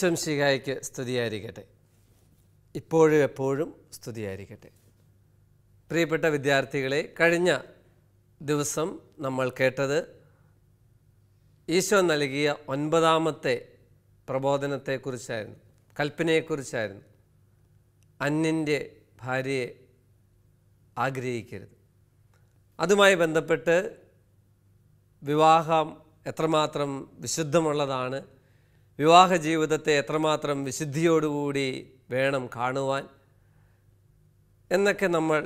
ഈശ്വം ശ്രീകായ്ക്ക് സ്തുതിയായിരിക്കട്ടെ ഇപ്പോഴും എപ്പോഴും സ്തുതിയായിരിക്കട്ടെ പ്രിയപ്പെട്ട വിദ്യാർത്ഥികളെ കഴിഞ്ഞ ദിവസം നമ്മൾ കേട്ടത് ഈശോ നൽകിയ ഒൻപതാമത്തെ പ്രബോധനത്തെക്കുറിച്ചായിരുന്നു കൽപ്പനയെക്കുറിച്ചായിരുന്നു അന്യൻ്റെ ഭാര്യയെ ആഗ്രഹിക്കരുത് അതുമായി ബന്ധപ്പെട്ട് വിവാഹം എത്രമാത്രം വിശുദ്ധമുള്ളതാണ് വിവാഹ ജീവിതത്തെ എത്രമാത്രം വിശുദ്ധിയോടുകൂടി വേണം കാണുവാൻ എന്നൊക്കെ നമ്മൾ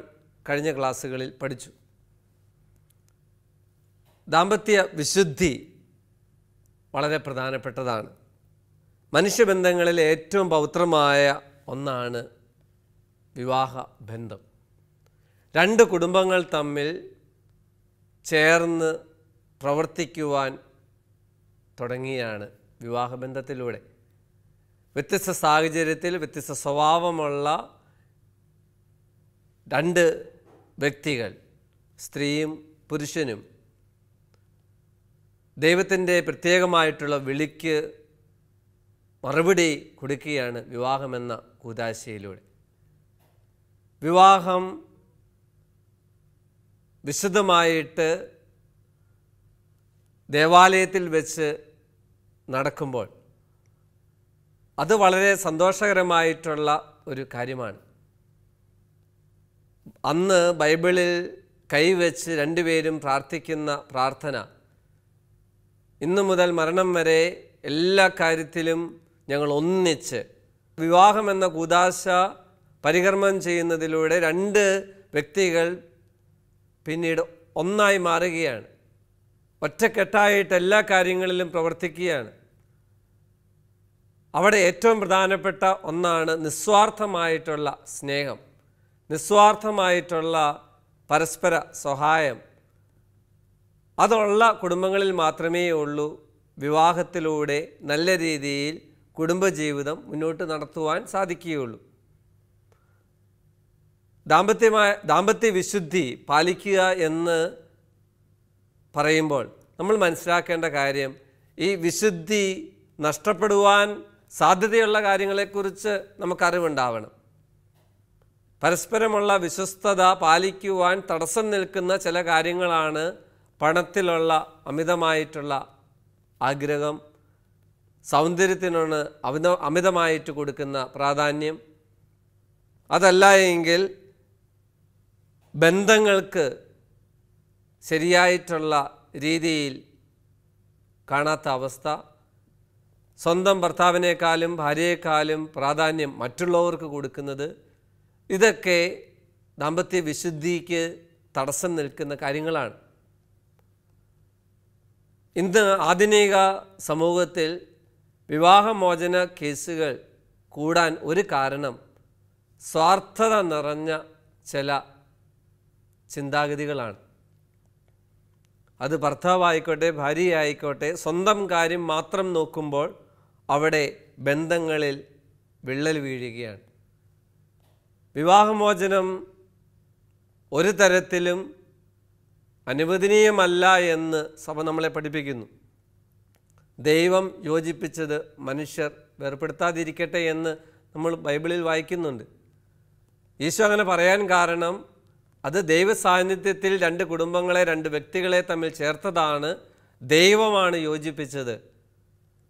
കഴിഞ്ഞ ക്ലാസ്സുകളിൽ പഠിച്ചു ദാമ്പത്യ വിശുദ്ധി വളരെ പ്രധാനപ്പെട്ടതാണ് മനുഷ്യബന്ധങ്ങളിൽ ഏറ്റവും പൗത്രമായ ഒന്നാണ് വിവാഹ ബന്ധം രണ്ട് കുടുംബങ്ങൾ തമ്മിൽ ചേർന്ന് പ്രവർത്തിക്കുവാൻ തുടങ്ങിയാണ് വിവാഹബന്ധത്തിലൂടെ വ്യത്യസ്ത സാഹചര്യത്തിൽ വ്യത്യസ്ത സ്വഭാവമുള്ള രണ്ട് വ്യക്തികൾ സ്ത്രീയും പുരുഷനും ദൈവത്തിൻ്റെ പ്രത്യേകമായിട്ടുള്ള വിളിക്ക് മറുപടി കൊടുക്കുകയാണ് വിവാഹമെന്ന കൂതാശയിലൂടെ വിവാഹം വിശദമായിട്ട് ദേവാലയത്തിൽ വെച്ച് നടക്കുമ്പോൾ അത് വളരെ സന്തോഷകരമായിട്ടുള്ള ഒരു കാര്യമാണ് അന്ന് ബൈബിളിൽ കൈവച്ച് രണ്ടുപേരും പ്രാർത്ഥിക്കുന്ന പ്രാർത്ഥന ഇന്നു മുതൽ മരണം വരെ എല്ലാ കാര്യത്തിലും ഞങ്ങൾ ഒന്നിച്ച് വിവാഹമെന്ന കൂതാശ പരികർമ്മം ചെയ്യുന്നതിലൂടെ രണ്ട് വ്യക്തികൾ പിന്നീട് ഒന്നായി മാറുകയാണ് ഒറ്റക്കെട്ടായിട്ട് എല്ലാ കാര്യങ്ങളിലും പ്രവർത്തിക്കുകയാണ് അവിടെ ഏറ്റവും പ്രധാനപ്പെട്ട ഒന്നാണ് നിസ്വാർത്ഥമായിട്ടുള്ള സ്നേഹം നിസ്വാർത്ഥമായിട്ടുള്ള പരസ്പര സഹായം അതുള്ള കുടുംബങ്ങളിൽ മാത്രമേ ഉള്ളൂ വിവാഹത്തിലൂടെ നല്ല രീതിയിൽ കുടുംബജീവിതം മുന്നോട്ട് നടത്തുവാൻ സാധിക്കുകയുള്ളൂ ദാമ്പത്യമായ ദാമ്പത്യ വിശുദ്ധി പാലിക്കുക എന്ന് പറയുമ്പോൾ നമ്മൾ മനസ്സിലാക്കേണ്ട കാര്യം ഈ വിശുദ്ധി നഷ്ടപ്പെടുവാൻ സാധ്യതയുള്ള കാര്യങ്ങളെക്കുറിച്ച് നമുക്കറിവുണ്ടാവണം പരസ്പരമുള്ള വിശ്വസ്തത പാലിക്കുവാൻ തടസ്സം നിൽക്കുന്ന ചില കാര്യങ്ങളാണ് പണത്തിലുള്ള അമിതമായിട്ടുള്ള ആഗ്രഹം സൗന്ദര്യത്തിനാണ് അമിത അമിതമായിട്ട് കൊടുക്കുന്ന പ്രാധാന്യം അതല്ല എങ്കിൽ ബന്ധങ്ങൾക്ക് ശരിയായിട്ടുള്ള രീതിയിൽ കാണാത്ത അവസ്ഥ സ്വന്തം ഭർത്താവിനേക്കാളും ഭാര്യയെക്കാളും പ്രാധാന്യം മറ്റുള്ളവർക്ക് കൊടുക്കുന്നത് ഇതൊക്കെ ദാമ്പത്യ വിശുദ്ധിക്ക് തടസ്സം നിൽക്കുന്ന കാര്യങ്ങളാണ് ഇന്ന് ആധുനിക സമൂഹത്തിൽ വിവാഹമോചന കേസുകൾ കൂടാൻ ഒരു കാരണം സ്വാർത്ഥത നിറഞ്ഞ ചില ചിന്താഗതികളാണ് അത് ഭർത്താവായിക്കോട്ടെ ഭാര്യയായിക്കോട്ടെ സ്വന്തം കാര്യം മാത്രം നോക്കുമ്പോൾ അവിടെ ബന്ധങ്ങളിൽ വിള്ളൽ വീഴുകയാണ് വിവാഹമോചനം ഒരു തരത്തിലും അനുവദനീയമല്ല എന്ന് സഭ നമ്മളെ പഠിപ്പിക്കുന്നു ദൈവം യോജിപ്പിച്ചത് മനുഷ്യർ വേർപ്പെടുത്താതിരിക്കട്ടെ എന്ന് നമ്മൾ ബൈബിളിൽ വായിക്കുന്നുണ്ട് ഈശോ അങ്ങനെ പറയാൻ കാരണം അത് ദൈവ രണ്ട് കുടുംബങ്ങളെ രണ്ട് വ്യക്തികളെ തമ്മിൽ ചേർത്തതാണ് ദൈവമാണ് യോജിപ്പിച്ചത്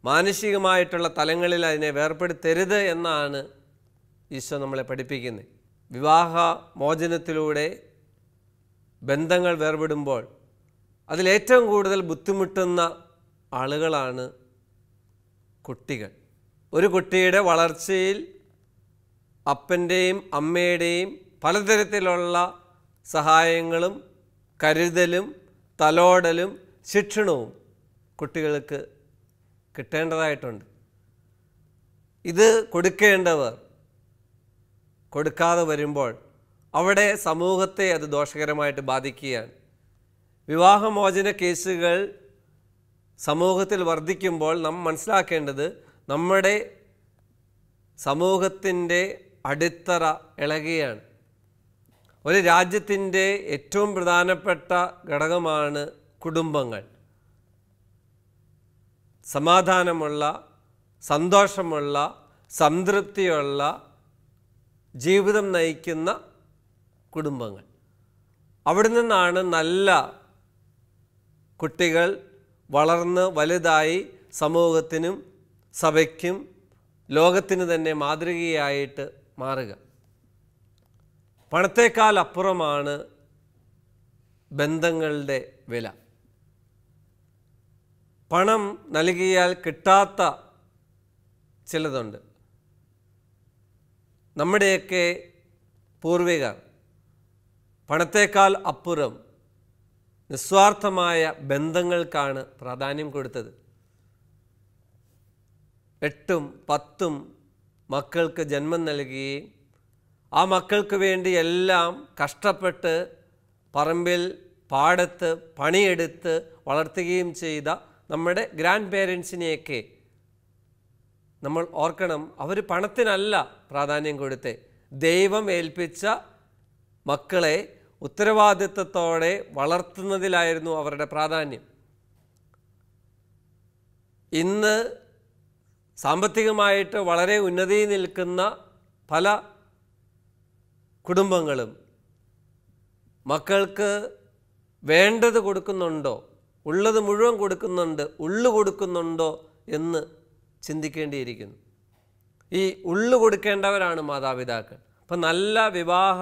മാനസികമായിട്ടുള്ള തലങ്ങളിൽ അതിനെ വേർപ്പെടുത്തരുത് എന്നാണ് ഈശോ നമ്മളെ പഠിപ്പിക്കുന്നത് വിവാഹ മോചനത്തിലൂടെ ബന്ധങ്ങൾ വേർപെടുമ്പോൾ അതിലേറ്റവും കൂടുതൽ ബുദ്ധിമുട്ടുന്ന ആളുകളാണ് കുട്ടികൾ ഒരു കുട്ടിയുടെ വളർച്ചയിൽ അപ്പൻ്റെയും അമ്മയുടെയും പലതരത്തിലുള്ള സഹായങ്ങളും കരുതലും തലോടലും ശിക്ഷണവും കുട്ടികൾക്ക് കിട്ടേണ്ടതായിട്ടുണ്ട് ഇത് കൊടുക്കേണ്ടവർ കൊടുക്കാതെ വരുമ്പോൾ അവിടെ സമൂഹത്തെ അത് ദോഷകരമായിട്ട് ബാധിക്കുകയാണ് വിവാഹമോചന കേസുകൾ സമൂഹത്തിൽ വർദ്ധിക്കുമ്പോൾ നാം മനസ്സിലാക്കേണ്ടത് നമ്മുടെ സമൂഹത്തിൻ്റെ അടിത്തറ ഇളകുകയാണ് ഒരു രാജ്യത്തിൻ്റെ ഏറ്റവും പ്രധാനപ്പെട്ട ഘടകമാണ് കുടുംബങ്ങൾ സമാധാനമുള്ള സന്തോഷമുള്ള സംതൃപ്തിയുള്ള ജീവിതം നയിക്കുന്ന കുടുംബങ്ങൾ അവിടെ നിന്നാണ് നല്ല കുട്ടികൾ വളർന്ന് വലുതായി സമൂഹത്തിനും സഭയ്ക്കും ലോകത്തിന് തന്നെ മാതൃകയായിട്ട് മാറുക പണത്തേക്കാൾ അപ്പുറമാണ് ബന്ധങ്ങളുടെ വില പണം നൽകിയാൽ കിട്ടാത്ത ചിലതുണ്ട് നമ്മുടെയൊക്കെ പൂർവികർ പണത്തേക്കാൾ അപ്പുറം നിസ്വാർത്ഥമായ ബന്ധങ്ങൾക്കാണ് പ്രാധാന്യം കൊടുത്തത് എട്ടും പത്തും മക്കൾക്ക് ജന്മം നൽകുകയും ആ മക്കൾക്ക് വേണ്ടി എല്ലാം കഷ്ടപ്പെട്ട് പറമ്പിൽ പാടത്ത് പണിയെടുത്ത് വളർത്തുകയും ചെയ്ത നമ്മുടെ ഗ്രാൻഡ് പേരൻസിനെയൊക്കെ നമ്മൾ ഓർക്കണം അവർ പണത്തിനല്ല പ്രാധാന്യം കൊടുത്ത് ദൈവം ഏൽപ്പിച്ച മക്കളെ ഉത്തരവാദിത്വത്തോടെ വളർത്തുന്നതിലായിരുന്നു അവരുടെ പ്രാധാന്യം ഇന്ന് സാമ്പത്തികമായിട്ട് വളരെ ഉന്നതിയിൽ നിൽക്കുന്ന പല കുടുംബങ്ങളും മക്കൾക്ക് വേണ്ടത് കൊടുക്കുന്നുണ്ടോ ഉള്ളത് മുഴുവൻ കൊടുക്കുന്നുണ്ട് ഉള്ളു കൊടുക്കുന്നുണ്ടോ എന്ന് ചിന്തിക്കേണ്ടിയിരിക്കുന്നു ഈ ഉള്ളു കൊടുക്കേണ്ടവരാണ് മാതാപിതാക്കൾ അപ്പം നല്ല വിവാഹ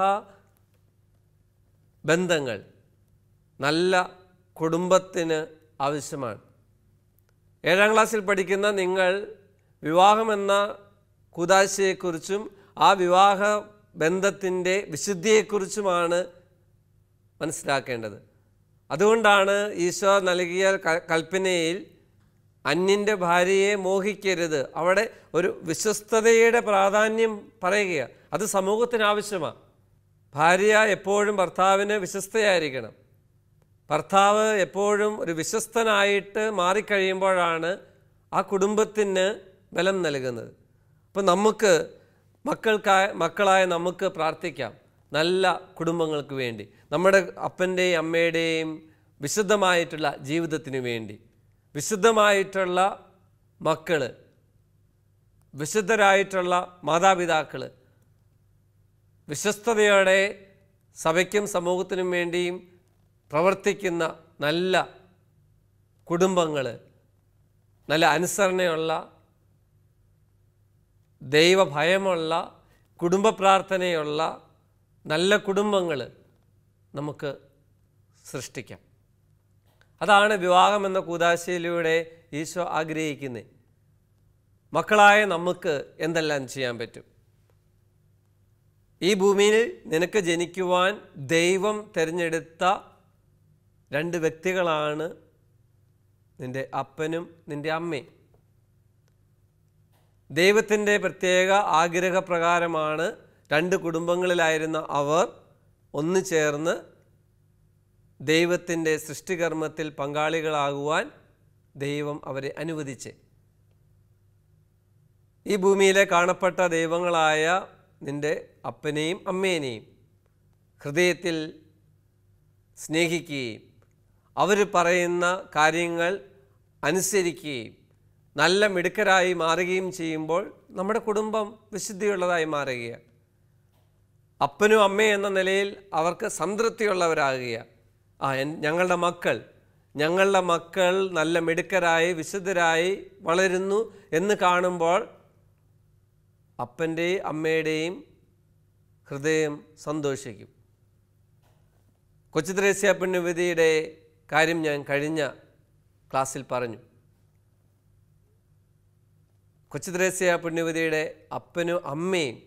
ബന്ധങ്ങൾ നല്ല കുടുംബത്തിന് ആവശ്യമാണ് ഏഴാം ക്ലാസ്സിൽ പഠിക്കുന്ന നിങ്ങൾ വിവാഹമെന്ന കുതാശയെക്കുറിച്ചും ആ വിവാഹ ബന്ധത്തിൻ്റെ വിശുദ്ധിയെക്കുറിച്ചുമാണ് മനസ്സിലാക്കേണ്ടത് അതുകൊണ്ടാണ് ഈശോ നൽകിയ കൽപ്പനയിൽ അന്യൻ്റെ ഭാര്യയെ മോഹിക്കരുത് അവിടെ ഒരു വിശ്വസ്തതയുടെ പ്രാധാന്യം പറയുകയാണ് അത് സമൂഹത്തിന് ആവശ്യമാണ് ഭാര്യ എപ്പോഴും ഭർത്താവിന് വിശ്വസ്തയായിരിക്കണം ഭർത്താവ് എപ്പോഴും ഒരു വിശ്വസ്തനായിട്ട് മാറിക്കഴിയുമ്പോഴാണ് ആ കുടുംബത്തിന് ബലം നൽകുന്നത് അപ്പോൾ നമുക്ക് മക്കൾക്കായ മക്കളായ നമുക്ക് പ്രാർത്ഥിക്കാം നല്ല കുടുംബങ്ങൾക്ക് വേണ്ടി നമ്മുടെ അപ്പൻ്റെയും അമ്മയുടെയും വിശുദ്ധമായിട്ടുള്ള ജീവിതത്തിന് വേണ്ടി വിശുദ്ധമായിട്ടുള്ള മക്കൾ വിശുദ്ധരായിട്ടുള്ള മാതാപിതാക്കൾ വിശ്വസ്തയോടെ സഭയ്ക്കും സമൂഹത്തിനും വേണ്ടിയും പ്രവർത്തിക്കുന്ന നല്ല കുടുംബങ്ങൾ നല്ല അനുസരണയുള്ള ദൈവഭയമുള്ള കുടുംബ പ്രാർത്ഥനയുള്ള നല്ല കുടുംബങ്ങൾ നമുക്ക് സൃഷ്ടിക്കാം അതാണ് വിവാഹം എന്ന കൂതാശയിലൂടെ ഈശോ ആഗ്രഹിക്കുന്നത് മക്കളായ നമുക്ക് എന്തെല്ലാം ചെയ്യാൻ പറ്റും ഈ ഭൂമിയിൽ നിനക്ക് ജനിക്കുവാൻ ദൈവം തിരഞ്ഞെടുത്ത രണ്ട് വ്യക്തികളാണ് നിൻ്റെ അപ്പനും നിൻ്റെ അമ്മയും ദൈവത്തിൻ്റെ പ്രത്യേക ആഗ്രഹപ്രകാരമാണ് രണ്ട് കുടുംബങ്ങളിലായിരുന്ന അവർ ഒന്നു ചേർന്ന് ദൈവത്തിൻ്റെ സൃഷ്ടികർമ്മത്തിൽ പങ്കാളികളാകുവാൻ ദൈവം അവരെ അനുവദിച്ച് ഈ ഭൂമിയിലെ കാണപ്പെട്ട ദൈവങ്ങളായ നിൻ്റെ അപ്പനെയും അമ്മേനെയും ഹൃദയത്തിൽ സ്നേഹിക്കുകയും അവർ പറയുന്ന കാര്യങ്ങൾ അനുസരിക്കുകയും നല്ല മിടുക്കരായി മാറുകയും ചെയ്യുമ്പോൾ നമ്മുടെ കുടുംബം വിശുദ്ധിയുള്ളതായി മാറുകയാണ് അപ്പനും അമ്മയും എന്ന നിലയിൽ അവർക്ക് സംതൃപ്തിയുള്ളവരാകുകയാണ് ആ ഞങ്ങളുടെ മക്കൾ ഞങ്ങളുടെ മക്കൾ നല്ല മിടുക്കരായി വിശുദ്ധരായി വളരുന്നു എന്ന് കാണുമ്പോൾ അപ്പൻ്റെയും അമ്മയുടെയും ഹൃദയം സന്തോഷിക്കും കൊച്ചുദ്രേസ്യ പെണ്ണുവിധിയുടെ കാര്യം ഞാൻ കഴിഞ്ഞ ക്ലാസ്സിൽ പറഞ്ഞു കൊച്ചുദ്രേസ്യ പെണ്ണുവിധിയുടെ അപ്പനും അമ്മയും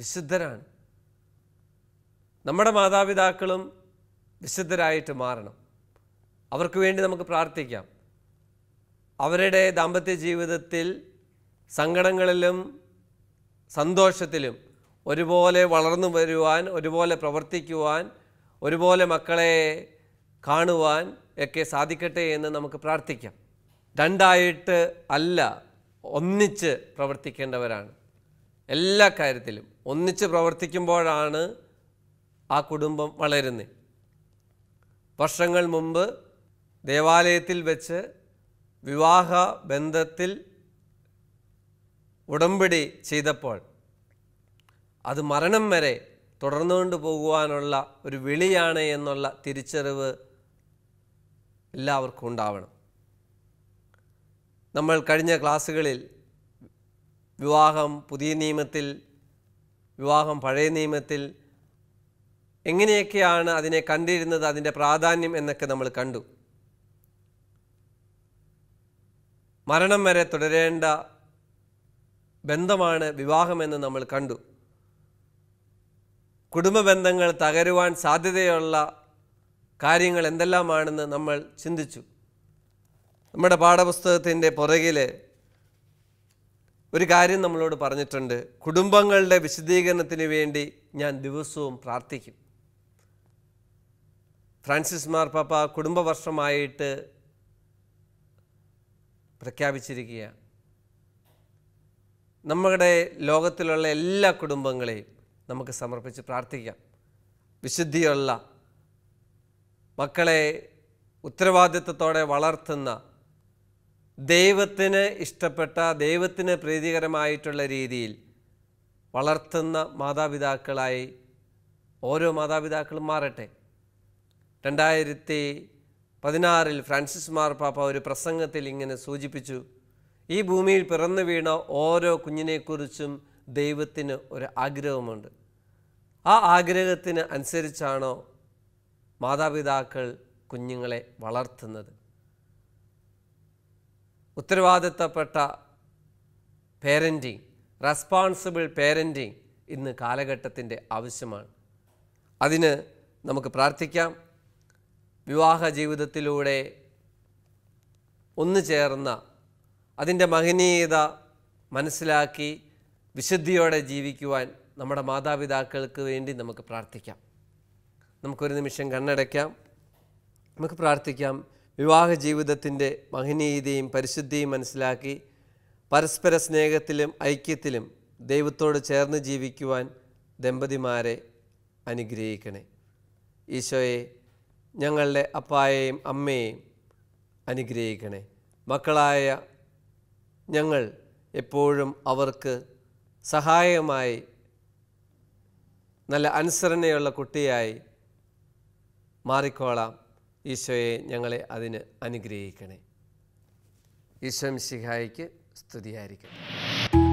വിശുദ്ധരാണ് നമ്മുടെ മാതാപിതാക്കളും വിശുദ്ധരായിട്ട് മാറണം അവർക്ക് വേണ്ടി നമുക്ക് പ്രാർത്ഥിക്കാം അവരുടെ ദാമ്പത്യ ജീവിതത്തിൽ സങ്കടങ്ങളിലും സന്തോഷത്തിലും ഒരുപോലെ വളർന്നു വരുവാൻ ഒരുപോലെ പ്രവർത്തിക്കുവാൻ ഒരുപോലെ മക്കളെ കാണുവാൻ ഒക്കെ സാധിക്കട്ടെ എന്ന് നമുക്ക് പ്രാർത്ഥിക്കാം രണ്ടായിട്ട് അല്ല ഒന്നിച്ച് പ്രവർത്തിക്കേണ്ടവരാണ് എല്ലാ കാര്യത്തിലും ഒന്നിച്ച് പ്രവർത്തിക്കുമ്പോഴാണ് ആ കുടുംബം വളരുന്നേ വർഷങ്ങൾ മുമ്പ് ദേവാലയത്തിൽ വെച്ച് വിവാഹ ബന്ധത്തിൽ ഉടമ്പടി ചെയ്തപ്പോൾ അത് മരണം വരെ തുടർന്നുകൊണ്ട് പോകുവാനുള്ള ഒരു വിളിയാണ് എന്നുള്ള തിരിച്ചറിവ് എല്ലാവർക്കും ഉണ്ടാവണം നമ്മൾ കഴിഞ്ഞ ക്ലാസ്സുകളിൽ വിവാഹം പുതിയ നിയമത്തിൽ വിവാഹം പഴയ നിയമത്തിൽ എങ്ങനെയൊക്കെയാണ് അതിനെ കണ്ടിരുന്നത് അതിൻ്റെ പ്രാധാന്യം എന്നൊക്കെ നമ്മൾ കണ്ടു മരണം വരെ തുടരേണ്ട ബന്ധമാണ് വിവാഹമെന്ന് നമ്മൾ കണ്ടു കുടുംബ ബന്ധങ്ങൾ തകരുവാൻ സാധ്യതയുള്ള കാര്യങ്ങൾ എന്തെല്ലാമാണെന്ന് നമ്മൾ ചിന്തിച്ചു നമ്മുടെ പാഠപുസ്തകത്തിൻ്റെ പുറകിൽ ഒരു കാര്യം നമ്മളോട് പറഞ്ഞിട്ടുണ്ട് കുടുംബങ്ങളുടെ വിശദീകരണത്തിന് വേണ്ടി ഞാൻ ദിവസവും പ്രാർത്ഥിക്കും ഫ്രാൻസിസ് മാർപ്പാപ്പ കുടുംബവർഷമായിട്ട് പ്രഖ്യാപിച്ചിരിക്കുകയാണ് നമ്മുടെ ലോകത്തിലുള്ള എല്ലാ കുടുംബങ്ങളെയും നമുക്ക് സമർപ്പിച്ച് പ്രാർത്ഥിക്കാം വിശുദ്ധിയുള്ള മക്കളെ ഉത്തരവാദിത്വത്തോടെ വളർത്തുന്ന ദൈവത്തിന് ഇഷ്ടപ്പെട്ട ദൈവത്തിന് പ്രീതികരമായിട്ടുള്ള രീതിയിൽ വളർത്തുന്ന മാതാപിതാക്കളായി ഓരോ മാതാപിതാക്കളും മാറട്ടെ രണ്ടായിരത്തി പതിനാറിൽ ഫ്രാൻസിസ് പാപ്പ ഒരു പ്രസംഗത്തിൽ ഇങ്ങനെ സൂചിപ്പിച്ചു ഈ ഭൂമിയിൽ പിറന്നു വീണ ഓരോ കുഞ്ഞിനെക്കുറിച്ചും ദൈവത്തിന് ഒരു ആഗ്രഹമുണ്ട് ആ ആഗ്രഹത്തിന് അനുസരിച്ചാണോ മാതാപിതാക്കൾ കുഞ്ഞുങ്ങളെ വളർത്തുന്നത് ഉത്തരവാദിത്തപ്പെട്ട പേരൻറ്റിങ് റെസ്പോൺസിബിൾ പേരൻറ്റിങ് ഇന്ന് കാലഘട്ടത്തിൻ്റെ ആവശ്യമാണ് അതിന് നമുക്ക് പ്രാർത്ഥിക്കാം വിവാഹ ജീവിതത്തിലൂടെ ഒന്നു ചേർന്ന അതിൻ്റെ മഹനീയത മനസ്സിലാക്കി വിശുദ്ധിയോടെ ജീവിക്കുവാൻ നമ്മുടെ മാതാപിതാക്കൾക്ക് വേണ്ടി നമുക്ക് പ്രാർത്ഥിക്കാം നമുക്കൊരു നിമിഷം കണ്ണടയ്ക്കാം നമുക്ക് പ്രാർത്ഥിക്കാം വിവാഹ ജീവിതത്തിൻ്റെ മഹനീയതയും പരിശുദ്ധിയും മനസ്സിലാക്കി പരസ്പര സ്നേഹത്തിലും ഐക്യത്തിലും ദൈവത്തോട് ചേർന്ന് ജീവിക്കുവാൻ ദമ്പതിമാരെ അനുഗ്രഹിക്കണേ ഈശോയെ ഞങ്ങളുടെ അപ്പായെയും അമ്മയെയും അനുഗ്രഹിക്കണേ മക്കളായ ഞങ്ങൾ എപ്പോഴും അവർക്ക് സഹായമായി നല്ല അനുസരണയുള്ള കുട്ടിയായി മാറിക്കോളാം ഈശോയെ ഞങ്ങളെ അതിന് അനുഗ്രഹിക്കണേ ഈശോ മിശിഹായിക്ക് സ്തുതിയായിരിക്കണം